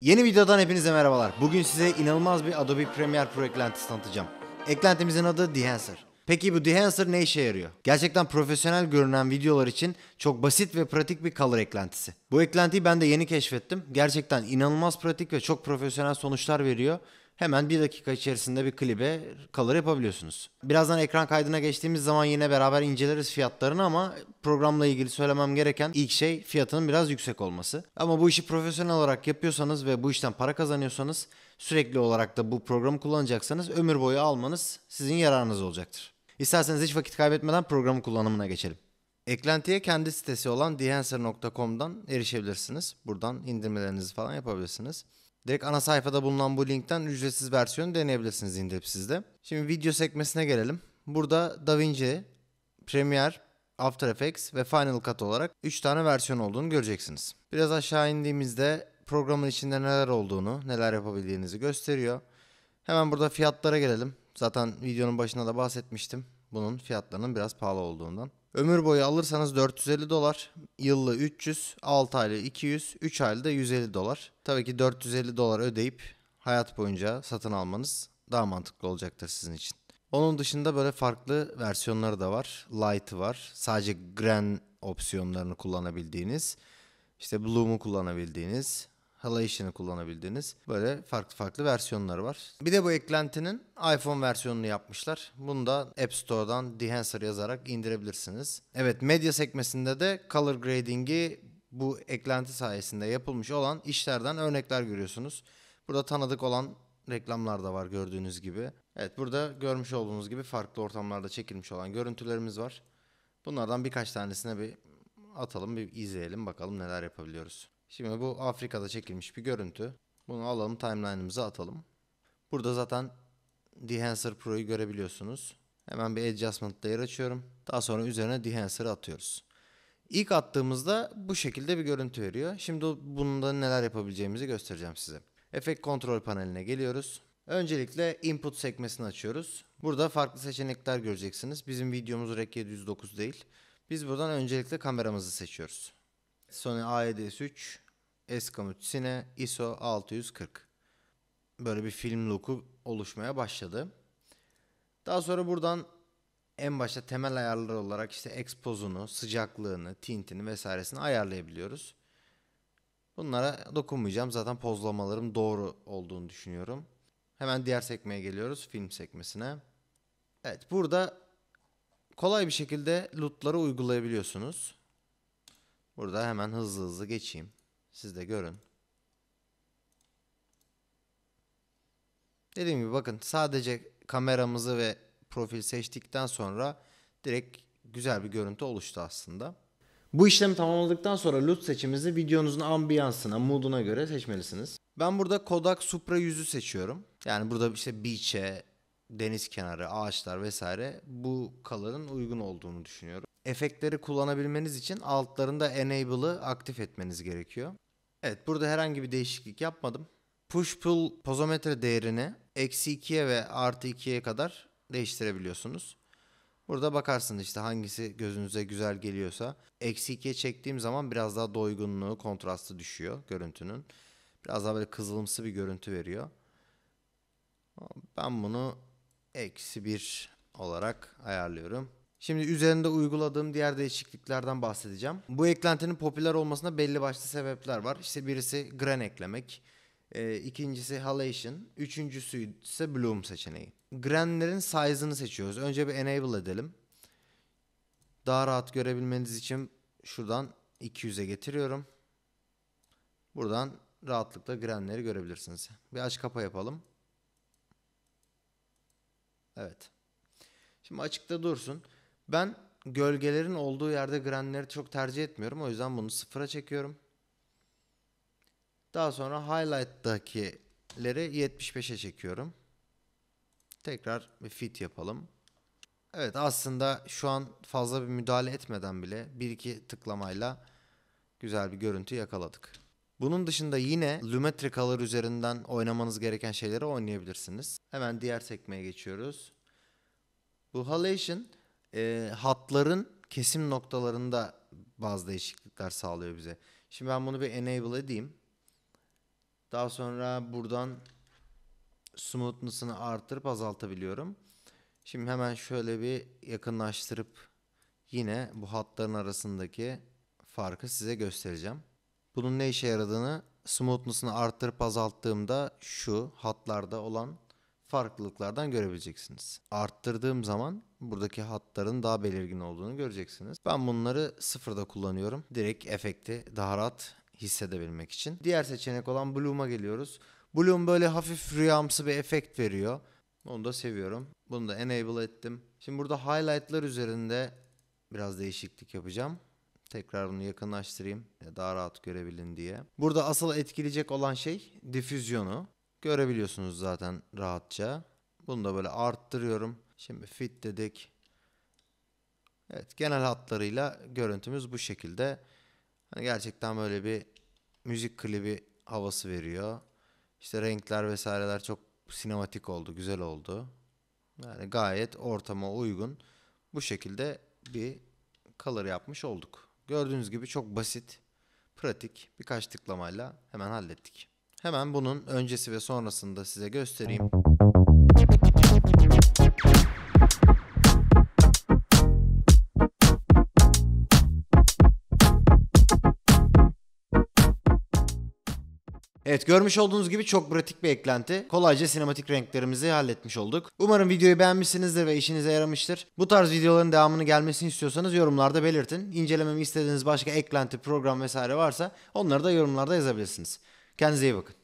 Yeni videodan hepinize merhabalar. Bugün size inanılmaz bir Adobe Premiere Pro eklentisi tanıtacağım. Eklentimizin adı Dehancer. Peki bu Dehancer ne işe yarıyor? Gerçekten profesyonel görünen videolar için çok basit ve pratik bir color eklentisi. Bu eklentiyi ben de yeni keşfettim. Gerçekten inanılmaz pratik ve çok profesyonel sonuçlar veriyor hemen bir dakika içerisinde bir klibe kalır yapabiliyorsunuz. Birazdan ekran kaydına geçtiğimiz zaman yine beraber inceleriz fiyatlarını ama programla ilgili söylemem gereken ilk şey fiyatının biraz yüksek olması. Ama bu işi profesyonel olarak yapıyorsanız ve bu işten para kazanıyorsanız sürekli olarak da bu programı kullanacaksanız ömür boyu almanız sizin yararınız olacaktır. İsterseniz hiç vakit kaybetmeden programın kullanımına geçelim. Eklentiye kendi sitesi olan Dehancer.com'dan erişebilirsiniz. Buradan indirmelerinizi falan yapabilirsiniz. Direkt ana sayfada bulunan bu linkten ücretsiz versiyonu deneyebilirsiniz indirip sizde. Şimdi video sekmesine gelelim. Burada DaVinci, Premiere, After Effects ve Final Cut olarak 3 tane versiyon olduğunu göreceksiniz. Biraz aşağı indiğimizde programın içinde neler olduğunu, neler yapabildiğinizi gösteriyor. Hemen burada fiyatlara gelelim. Zaten videonun başında da bahsetmiştim bunun fiyatlarının biraz pahalı olduğundan. Ömür boyu alırsanız 450 dolar, yıllı 300, 6 aylı 200, 3 aylı da 150 dolar. Tabii ki 450 dolar ödeyip hayat boyunca satın almanız daha mantıklı olacaktır sizin için. Onun dışında böyle farklı versiyonları da var. light var. Sadece Grand opsiyonlarını kullanabildiğiniz, işte Bloom'u kullanabildiğiniz, Halation kullanabildiğiniz böyle farklı farklı versiyonları var. Bir de bu eklentinin iPhone versiyonunu yapmışlar. Bunu da App Store'dan Dehancer yazarak indirebilirsiniz. Evet medya sekmesinde de color grading'i bu eklenti sayesinde yapılmış olan işlerden örnekler görüyorsunuz. Burada tanıdık olan reklamlar da var gördüğünüz gibi. Evet burada görmüş olduğunuz gibi farklı ortamlarda çekilmiş olan görüntülerimiz var. Bunlardan birkaç tanesine bir atalım bir izleyelim bakalım neler yapabiliyoruz. Şimdi bu Afrika'da çekilmiş bir görüntü. Bunu alalım timeline'ımıza atalım. Burada zaten Dehancer Pro'yu görebiliyorsunuz. Hemen bir adjustment layer açıyorum. Daha sonra üzerine Dehancer'ı atıyoruz. İlk attığımızda bu şekilde bir görüntü veriyor. Şimdi bunda neler yapabileceğimizi göstereceğim size. Efekt kontrol paneline geliyoruz. Öncelikle input sekmesini açıyoruz. Burada farklı seçenekler göreceksiniz. Bizim videomuz Rec 709 değil. Biz buradan öncelikle kameramızı seçiyoruz. Sony aeds 3 Eskamut 3 Cine ISO 640. Böyle bir film look'u oluşmaya başladı. Daha sonra buradan en başta temel ayarlar olarak işte ekspozunu, sıcaklığını, tintini vesairesini ayarlayabiliyoruz. Bunlara dokunmayacağım. Zaten pozlamalarım doğru olduğunu düşünüyorum. Hemen diğer sekmeye geliyoruz. Film sekmesine. Evet burada kolay bir şekilde lutları uygulayabiliyorsunuz. Burada hemen hızlı hızlı geçeyim. Siz de görün. Dediğim gibi bakın sadece kameramızı ve profil seçtikten sonra direkt güzel bir görüntü oluştu aslında. Bu işlemi tamamladıktan sonra LUT seçimizi videonuzun ambiyansına, mooduna göre seçmelisiniz. Ben burada Kodak Supra 100'ü seçiyorum. Yani burada işte beach'e, deniz kenarı, ağaçlar vesaire bu color'ın uygun olduğunu düşünüyorum. Efektleri kullanabilmeniz için altlarında enable'ı aktif etmeniz gerekiyor. Evet burada herhangi bir değişiklik yapmadım. Push pull pozometre değerini eksi 2'ye ve artı 2'ye kadar değiştirebiliyorsunuz. Burada bakarsınız işte hangisi gözünüze güzel geliyorsa. Eksi 2'ye çektiğim zaman biraz daha doygunluğu, kontrastı düşüyor görüntünün. Biraz daha böyle kızılımsı bir görüntü veriyor. Ben bunu eksi 1 olarak ayarlıyorum. Şimdi üzerinde uyguladığım diğer değişikliklerden bahsedeceğim. Bu eklentinin popüler olmasına belli başlı sebepler var. İşte birisi Gran eklemek, e, ikincisi Halation, üçüncüsü ise Bloom seçeneği. Granlerin size'ını seçiyoruz. Önce bir enable edelim. Daha rahat görebilmeniz için şuradan 200'e getiriyorum. Buradan rahatlıkla granleri görebilirsiniz. Bir aç kapa yapalım. Evet. Şimdi açıkta dursun. Ben gölgelerin olduğu yerde grenleri çok tercih etmiyorum. O yüzden bunu sıfıra çekiyorum. Daha sonra highlight'takileri 75'e çekiyorum. Tekrar bir fit yapalım. Evet aslında şu an fazla bir müdahale etmeden bile bir iki tıklamayla güzel bir görüntü yakaladık. Bunun dışında yine Lumetrikalar üzerinden oynamanız gereken şeyleri oynayabilirsiniz. Hemen diğer sekmeye geçiyoruz. Bu halation e, hatların kesim noktalarında bazı değişiklikler sağlıyor bize. Şimdi ben bunu bir enable edeyim. Daha sonra buradan smoothness'ını artırıp azaltabiliyorum. Şimdi hemen şöyle bir yakınlaştırıp yine bu hatların arasındaki farkı size göstereceğim. Bunun ne işe yaradığını smoothness'ını arttırıp azalttığımda şu hatlarda olan farklılıklardan görebileceksiniz. Arttırdığım zaman buradaki hatların daha belirgin olduğunu göreceksiniz. Ben bunları sıfırda kullanıyorum. Direkt efekti daha rahat hissedebilmek için. Diğer seçenek olan Bloom'a geliyoruz. Bloom böyle hafif rüyamsı bir efekt veriyor. Onu da seviyorum. Bunu da enable ettim. Şimdi burada highlight'lar üzerinde biraz değişiklik yapacağım. Tekrar bunu yakınlaştırayım e, daha rahat görebilin diye. Burada asıl etkileyecek olan şey difüzyonu. Görebiliyorsunuz zaten rahatça. Bunu da böyle arttırıyorum. Şimdi fit dedik. Evet genel hatlarıyla görüntümüz bu şekilde. Hani gerçekten böyle bir müzik klibi havası veriyor. İşte renkler vesaireler çok sinematik oldu, güzel oldu. Yani gayet ortama uygun bu şekilde bir color yapmış olduk. Gördüğünüz gibi çok basit, pratik birkaç tıklamayla hemen hallettik. Hemen bunun öncesi ve sonrasını da size göstereyim. Evet görmüş olduğunuz gibi çok pratik bir eklenti. Kolayca sinematik renklerimizi halletmiş olduk. Umarım videoyu beğenmişsinizdir ve işinize yaramıştır. Bu tarz videoların devamını gelmesini istiyorsanız yorumlarda belirtin. İncelememi istediğiniz başka eklenti, program vesaire varsa onları da yorumlarda yazabilirsiniz. Kendinize iyi bakın.